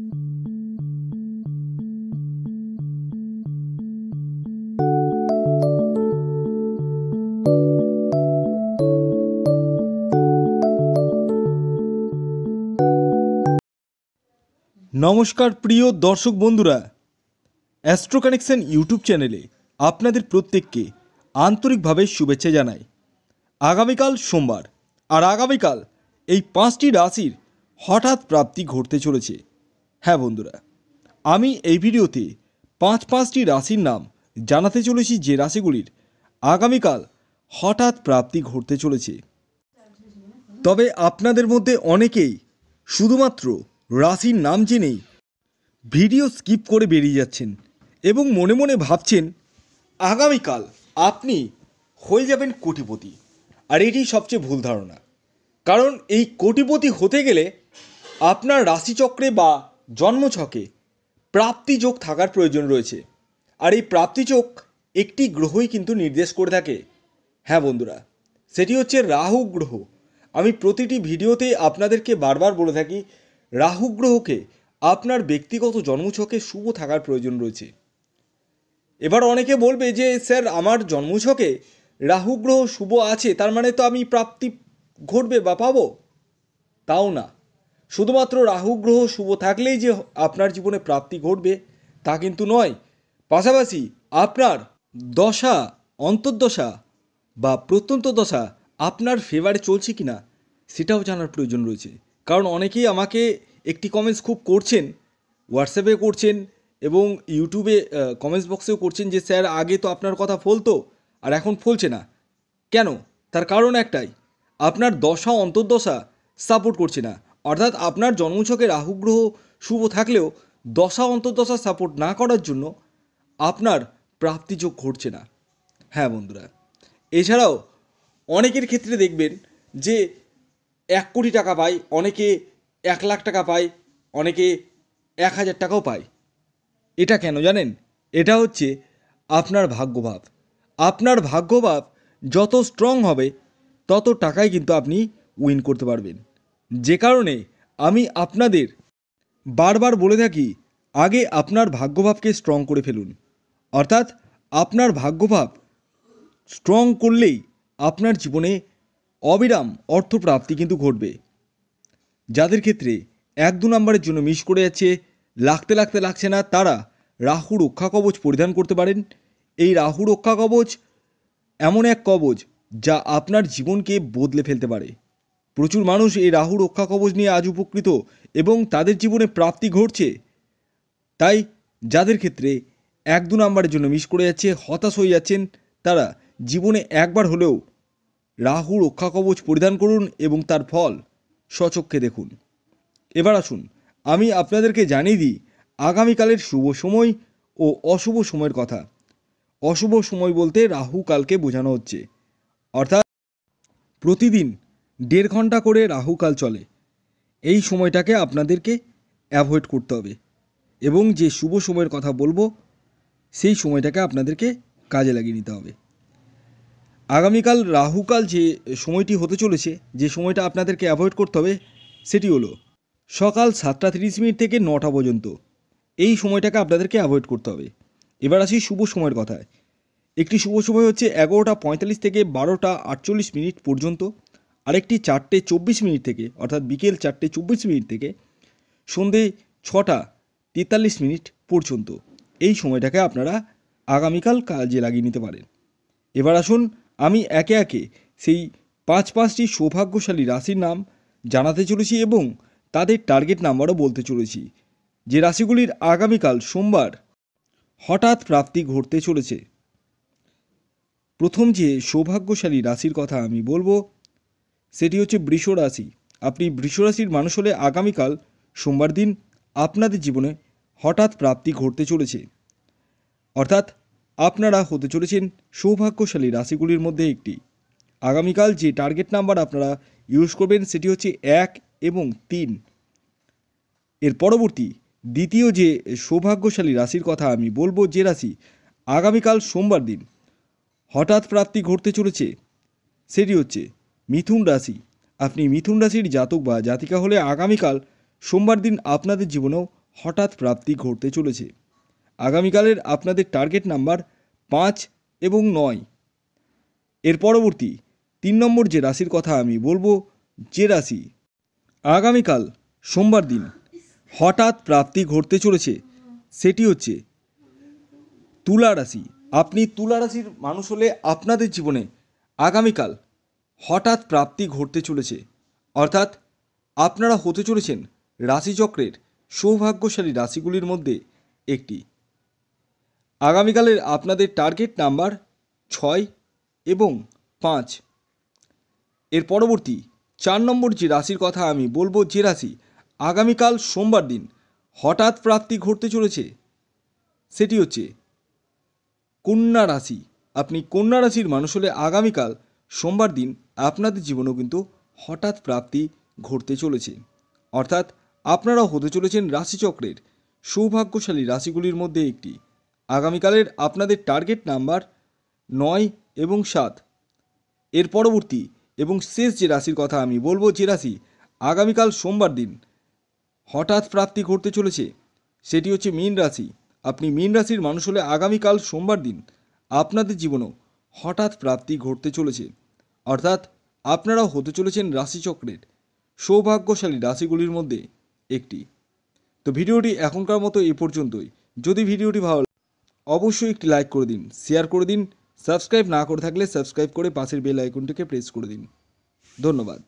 নমস্কার প্রিয় দর্শক বন্ধুরা অ্যাস্ট্রো কানেকশন ইউটিউব চ্যানেলে আপনাদের প্রত্যেককে আন্তরিকভাবে শুভেচ্ছা জানাই আগামীকাল সোমবার আর আগামীকাল এই পাঁচটি রাশির হঠাৎ প্রাপ্তি ঘটতে চলেছে হ্যাঁ বন্ধুরা আমি এই ভিডিওতে পাঁচ পাঁচটি রাশির নাম জানাতে চলেছি যে রাশিগুলির আগামীকাল হঠাৎ প্রাপ্তি ঘটতে চলেছে তবে আপনাদের মধ্যে অনেকেই শুধুমাত্র রাশির নাম জেনেই ভিডিও স্কিপ করে বেরিয়ে যাচ্ছেন এবং মনে মনে ভাবছেন আগামীকাল আপনি হয়ে যাবেন কোটিপতি আর এটি সবচেয়ে ভুল ধারণা কারণ এই কোটিপতি হতে গেলে আপনার রাশিচক্রে বা জন্মছকে প্রাপ্তিযোগ থাকার প্রয়োজন রয়েছে আর এই প্রাপ্তিযোগ একটি গ্রহই কিন্তু নির্দেশ করে থাকে হ্যাঁ বন্ধুরা সেটি হচ্ছে রাহু গ্রহ আমি প্রতিটি ভিডিওতেই আপনাদেরকে বারবার বলে থাকি রাহু গ্রহকে আপনার ব্যক্তিগত জন্মছকে শুভ থাকার প্রয়োজন রয়েছে এবার অনেকে বলবে যে স্যার আমার জন্মছকে রাহু গ্রহ শুভ আছে তার মানে তো আমি প্রাপ্তি ঘটবে বা পাবো তাও না শুধুমাত্র রাহু গ্রহ শুভ থাকলেই যে আপনার জীবনে প্রাপ্তি ঘটবে তা কিন্তু নয় পাশাপাশি আপনার দশা অন্তর্দশা বা প্রত্যন্ত দশা আপনার ফেভারে চলছে কি না সেটাও জানার প্রয়োজন রয়েছে কারণ অনেকেই আমাকে একটি কমেন্টস খুব করছেন হোয়াটসঅ্যাপে করছেন এবং ইউটিউবে কমেন্টস বক্সেও করছেন যে স্যার আগে তো আপনার কথা ফলতো আর এখন ফলছে না কেন তার কারণ একটাই আপনার দশা অন্তর্দশা সাপোর্ট করছে না অর্থাৎ আপনার জন্মছকে রাহুগ্রহ শুভ থাকলেও দশা অন্তর্দশা সাপোর্ট না করার জন্য আপনার প্রাপ্তিযোগ ঘটছে না হ্যাঁ বন্ধুরা এছাড়াও অনেকের ক্ষেত্রে দেখবেন যে এক কোটি টাকা পায় অনেকে এক লাখ টাকা পায় অনেকে এক হাজার টাকাও পায় এটা কেন জানেন এটা হচ্ছে আপনার ভাগ্যভাব আপনার ভাগ্যভাব যত স্ট্রং হবে তত টাকায় কিন্তু আপনি উইন করতে পারবেন যে কারণে আমি আপনাদের বারবার বলে থাকি আগে আপনার ভাগ্যভাবকে স্ট্রং করে ফেলুন অর্থাৎ আপনার ভাগ্যভাব স্ট্রং করলেই আপনার জীবনে অবিরাম অর্থপ্রাপ্তি কিন্তু ঘটবে যাদের ক্ষেত্রে এক দু নম্বরের জন্য মিস করে যাচ্ছে লাগতে লাগতে লাগছে না তারা রাহু রক্ষা কবচ পরিধান করতে পারেন এই রাহু রক্ষা কবচ এমন এক কবচ যা আপনার জীবনকে বদলে ফেলতে পারে প্রচুর মানুষ এই রাহু রক্ষা কবচ নিয়ে আজ উপকৃত এবং তাদের জীবনে প্রাপ্তি ঘটছে তাই যাদের ক্ষেত্রে এক দু নম্বরের জন্য মিস করে যাচ্ছে হতাশ হয়ে যাচ্ছেন তারা জীবনে একবার হলেও রাহু রক্ষা কবচ পরিধান করুন এবং তার ফল স্বচক্ষে দেখুন এবার আসুন আমি আপনাদেরকে জানিয়ে দিই আগামীকালের শুভ সময় ও অশুভ সময়ের কথা অশুভ সময় বলতে রাহু কালকে বোঝানো হচ্ছে অর্থাৎ প্রতিদিন দেড় ঘন্টা করে রাহুকাল চলে এই সময়টাকে আপনাদেরকে অ্যাভয়েড করতে হবে এবং যে শুভ সময়ের কথা বলবো সেই সময়টাকে আপনাদেরকে কাজে লাগিয়ে নিতে হবে আগামীকাল রাহুকাল যে সময়টি হতে চলেছে যে সময়টা আপনাদেরকে অ্যাভয়েড করতে হবে সেটি হলো সকাল সাতটা তিরিশ মিনিট থেকে নটা পর্যন্ত এই সময়টাকে আপনাদেরকে অ্যাভয়েড করতে হবে এবার আসি শুভ সময়ের কথায় একটি শুভ সময় হচ্ছে এগারোটা পঁয়তাল্লিশ থেকে বারোটা আটচল্লিশ মিনিট পর্যন্ত আরেকটি চারটে চব্বিশ মিনিট থেকে অর্থাৎ বিকেল চারটে চব্বিশ মিনিট থেকে সন্ধে ছটা তেতাল্লিশ মিনিট পর্যন্ত এই সময়টাকে আপনারা আগামীকাল কাজে লাগিয়ে নিতে পারেন এবার আসুন আমি একে একে সেই পাঁচ পাঁচটি সৌভাগ্যশালী রাশির নাম জানাতে চলেছি এবং তাদের টার্গেট নাম্বারও বলতে চলেছি যে রাশিগুলির আগামীকাল সোমবার হঠাৎ প্রাপ্তি ঘটতে চলেছে প্রথম যে সৌভাগ্যশালী রাশির কথা আমি বলবো সেটি হচ্ছে বৃষরাশি রাশি আপনি বৃষরাশির মানুষ হলে আগামীকাল সোমবার দিন আপনাদের জীবনে হঠাৎ প্রাপ্তি ঘটতে চলেছে অর্থাৎ আপনারা হতে চলেছেন সৌভাগ্যশালী রাশিগুলির মধ্যে একটি আগামীকাল যে টার্গেট নাম্বার আপনারা ইউজ করবেন সেটি হচ্ছে এক এবং তিন এর পরবর্তী দ্বিতীয় যে সৌভাগ্যশালী রাশির কথা আমি বলবো যে রাশি আগামীকাল সোমবার দিন হঠাৎ প্রাপ্তি ঘটতে চলেছে সেটি হচ্ছে মিথুন রাশি আপনি মিথুন রাশির জাতক বা জাতিকা হলে আগামীকাল সোমবার দিন আপনাদের জীবনেও হঠাৎ প্রাপ্তি ঘটতে চলেছে আগামীকালের আপনাদের টার্গেট নাম্বার পাঁচ এবং নয় এর পরবর্তী তিন নম্বর যে রাশির কথা আমি বলবো যে রাশি আগামীকাল সোমবার দিন হঠাৎ প্রাপ্তি ঘটতে চলেছে সেটি হচ্ছে তুলা রাশি আপনি তুলা রাশির মানুষ হলে আপনাদের জীবনে আগামীকাল হঠাৎ প্রাপ্তি ঘটতে চলেছে অর্থাৎ আপনারা হতে চলেছেন রাশিচক্রের সৌভাগ্যশালী রাশিগুলির মধ্যে একটি আগামীকালের আপনাদের টার্গেট নাম্বার ছয় এবং পাঁচ এর পরবর্তী চার নম্বর যে রাশির কথা আমি বলবো যে রাশি আগামীকাল সোমবার দিন হঠাৎ প্রাপ্তি ঘটতে চলেছে সেটি হচ্ছে কন্যা রাশি আপনি কন্যা রাশির মানুষ হলে আগামীকাল সোমবার দিন আপনাদের জীবনেও কিন্তু হঠাৎ প্রাপ্তি ঘটতে চলেছে অর্থাৎ আপনারাও হতে চলেছেন রাশিচক্রের সৌভাগ্যশালী রাশিগুলির মধ্যে একটি আগামীকালের আপনাদের টার্গেট নাম্বার নয় এবং সাত এর পরবর্তী এবং শেষ যে রাশির কথা আমি বলবো যে রাশি আগামীকাল সোমবার দিন হঠাৎ প্রাপ্তি ঘটতে চলেছে সেটি হচ্ছে মীন রাশি আপনি মীন রাশির মানুষ হলে আগামীকাল সোমবার দিন আপনাদের জীবনেও হঠাৎ প্রাপ্তি ঘটতে চলেছে অর্থাৎ আপনারাও হতে চলেছেন রাশিচক্রের সৌভাগ্যশালী রাশিগুলির মধ্যে একটি তো ভিডিওটি এখনকার মতো এ পর্যন্তই যদি ভিডিওটি ভালো অবশ্যই একটি লাইক করে দিন শেয়ার করে দিন সাবস্ক্রাইব না করে থাকলে সাবস্ক্রাইব করে পাশের বেল আইকনটিকে প্রেস করে দিন ধন্যবাদ